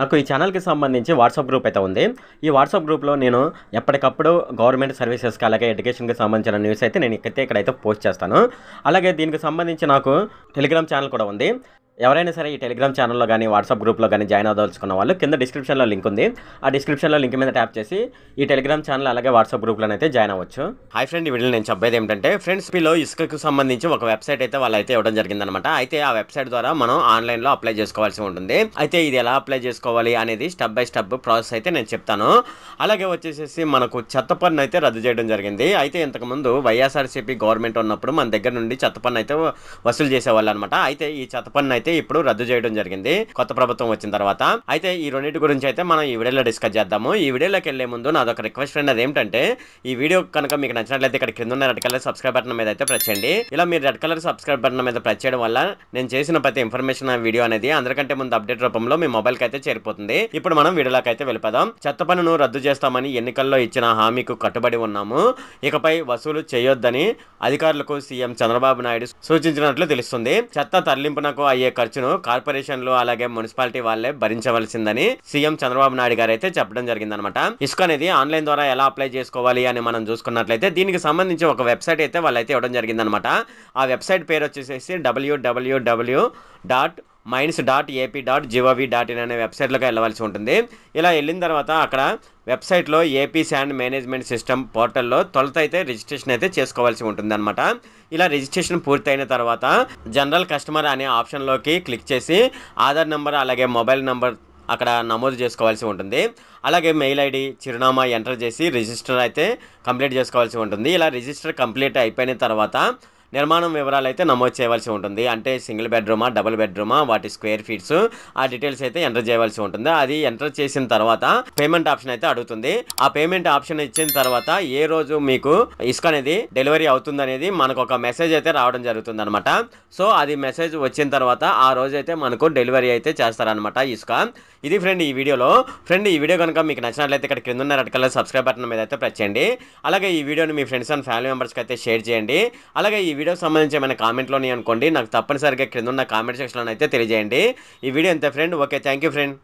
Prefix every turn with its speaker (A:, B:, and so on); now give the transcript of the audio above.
A: నాకు ఈ ఛానల్కి సంబంధించి వాట్సాప్ గ్రూప్ అయితే ఉంది ఈ వాట్సాప్ గ్రూప్లో నేను ఎప్పటికప్పుడు గవర్నమెంట్ సర్వీసెస్కి అలాగే ఎడ్యుకేషన్కి సంబంధించిన న్యూస్ అయితే నేను ఇక్కడైతే పోస్ట్ చేస్తాను అలాగే దీనికి సంబంధించి నాకు టెలిగ్రామ్ ఛానల్ కూడా ఉంది ఎవరైనా సరే ఈ టెలిగ్రామ్ ఛానల్లో కానీ వాట్సాప్ గ్రూప్లో కానీ జాయిన్ అవ్వదలుచుకున్న వాళ్ళు కింద డిస్క్రిప్షన్లో లింక్ ఉంది ఆ డిస్క్రిప్షన్లో లింక్ మీద ట్యాప్ చేసి ఈ టెలిగ్రామ్ ఛానల్ అలాగే వాట్సాప్ గ్రూప్లో అయితే జాయిన్ అవ్వచ్చు హాయ్ ఫ్రెండ్ ఈ వీడియోలో నేను చెప్పేది ఏంటంటే ఫ్రెండ్స్ మీలో ఇసుకకు సంబంధించి ఒక వెబ్సైట్ అయితే వాళ్ళు అయితే ఇవ్వడం జరిగిందనమాట అయితే ఆ వెబ్సైట్ ద్వారా మనం ఆన్లైన్లో అప్లై చేసుకోవాల్సి ఉంటుంది అయితే ఇది ఎలా అప్లై చేసుకోవాలి అనేది స్టెప్ బై స్టెప్ ప్రాసెస్ అయితే నేను చెప్తాను అలాగే వచ్చేసేసి మనకు చెత్త పన్ను అయితే రద్దు చేయడం జరిగింది అయితే ఇంతకుముందు వైఎస్ఆర్సీపీ గవర్నమెంట్ ఉన్నప్పుడు మన దగ్గర నుండి చెత్త పన్ను అయితే వసూలు చేసేవాళ్ళు అనమాట అయితే ఈ చెత్త పన్ను అయితే ఇప్పుడు రద్దు చేయడం జరిగింది కొత్త ప్రభుత్వం వచ్చిన తర్వాత అయితే ఈ రెండింటి గురించి అయితే మనం ఈ వీడియోలో డిస్కస్ చేద్దాము ఈ వీడియోలోకి వెళ్లే ముందు నాదొక రిక్వెస్ట్ అనేది ఏంటంటే ఈ వీడియో కనుక మీకు నచ్చినట్లయితే ఇక్కడ కింద ఉన్న రెడ్ కలర్ సబ్స్క్రైబ్ బటన్ మీద అయితే ప్రెస్ చేయండి ఇలా మీరు రెడ్ కలర్ సబ్స్క్రైబ్ బటన్ మీద ప్రెస్ చేయడం వల్ల నేను చేసిన ప్రతి ఇన్ఫర్మేషన్ వీడియో అనేది అందరికంటే ముందు అప్డేట్ రూపంలో మీ మొబైల్ అయితే చేరిపోతుంది ఇప్పుడు మనం వీడియోలోకి అయితే వెళ్ళిపోదాం చెత్త పనును రద్దు చేస్తామని ఎన్నికల్లో ఇచ్చిన హామీకు కట్టుబడి ఉన్నాము ఇకపై వసూలు చేయొద్దని అధికారులకు సీఎం చంద్రబాబు నాయుడు సూచించినట్లు తెలుస్తుంది చెత్త తరలింపునకు అయ్యే ఖర్చును కార్పొరేషన్లు అలాగే మున్సిపాలిటీ వాళ్ళే భరించవలసిందని సీఎం చంద్రబాబు నాయుడు గారు అయితే చెప్పడం జరిగిందనమాట ఇసుక అనేది ఆన్లైన్ ద్వారా ఎలా అప్లై చేసుకోవాలి అని మనం చూసుకున్నట్లయితే దీనికి సంబంధించి ఒక వెబ్సైట్ అయితే వాళ్ళైతే ఇవ్వడం జరిగిందనమాట ఆ వెబ్సైట్ పేరు వచ్చేసేసి W W W dot mines dot AP dot G O V dot in అనే వెబ్సైట్లోకి వెళ్ళవలసి ఉంటుంది ఇలా వెళ్ళిన తర్వాత అక్కడ వెబ్సైట్లో ఏపీ శాండ్ మేనేజ్మెంట్ సిస్టమ్ పోర్టల్లో తొలత అయితే రిజిస్ట్రేషన్ అయితే చేసుకోవాల్సి ఉంటుంది అనమాట ఇలా రిజిస్ట్రేషన్ పూర్తయిన తర్వాత జనరల్ కస్టమర్ అనే ఆప్షన్లోకి క్లిక్ చేసి ఆధార్ నెంబర్ అలాగే మొబైల్ నెంబర్ అక్కడ నమోదు చేసుకోవాల్సి ఉంటుంది అలాగే మెయిల్ ఐడి చిరునామా ఎంటర్ చేసి రిజిస్టర్ అయితే కంప్లీట్ చేసుకోవాల్సి ఉంటుంది ఇలా రిజిస్టర్ కంప్లీట్ అయిపోయిన తర్వాత నిర్మాణం వివరాలు అయితే నమోదు చేయవలసి ఉంటుంది అంటే సింగిల్ బెడ్రూమా డబుల్ బెడ్రూమా వాటి స్క్వేర్ ఫీట్స్ ఆ డీటెయిల్స్ అయితే ఎంటర్ చేయవలసి ఉంటుంది అది ఎంటర్ చేసిన తర్వాత పేమెంట్ ఆప్షన్ అయితే అడుగుతుంది ఆ పేమెంట్ ఆప్షన్ ఇచ్చిన తర్వాత ఏ రోజు మీకు ఇసుక అనేది డెలివరీ అవుతుంది అనేది మనకు ఒక మెసేజ్ అయితే రావడం జరుగుతుంది అనమాట సో అది మెసేజ్ వచ్చిన తర్వాత ఆ రోజు అయితే మనకు డెలివరీ అయితే చేస్తారనమాట ఇసుక ఇది ఫ్రెండ్ ఈ వీడియోలో ఫ్రెండ్ ఈ వీడియో కనుక మీకు నచ్చినట్లయితే ఇక్కడ కింద ఉన్న రెడ్ కలర్ సబ్స్క్రైబ్ బటన్ మీద అయితే ప్రెస్ అలాగే ఈ వీడియోని మీ ఫ్రెండ్స్ అండ్ ఫ్యామిలీ మెంబర్స్కి అయితే షేర్ చేయండి అలాగే ఈ వీడియోకి సంబంధించి ఏమైనా కామెంట్లో అనుకోండి నాకు తప్పనిసరిగా క్రింద ఉన్న కామెంట్ సెక్షన్లో అయితే తెలియజేయండి ఈ వీడియో ఎంత ఫ్రెండ్ ఓకే థ్యాంక్ ఫ్రెండ్